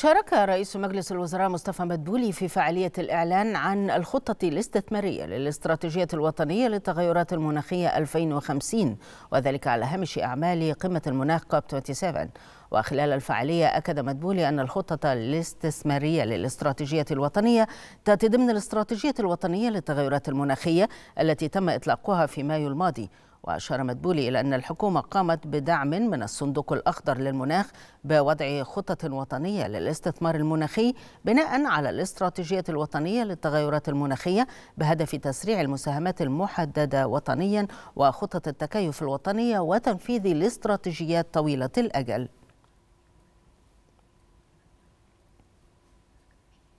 شارك رئيس مجلس الوزراء مصطفى مدبولي في فعالية الإعلان عن الخطة الاستثمارية للاستراتيجية الوطنية للتغيرات المناخية 2050 وذلك على هامش أعمال قمة المناخ كوب 27 وخلال الفعالية أكد مدبولي أن الخطة الاستثمارية للاستراتيجية الوطنية تأتي ضمن الاستراتيجية الوطنية للتغيرات المناخية التي تم إطلاقها في مايو الماضي وأشار مدبولي إلى أن الحكومة قامت بدعم من الصندوق الأخضر للمناخ بوضع خطة وطنية للاستثمار المناخي بناء على الاستراتيجية الوطنية للتغيرات المناخية بهدف تسريع المساهمات المحددة وطنيا وخطة التكيف الوطنية وتنفيذ الاستراتيجيات طويلة الأجل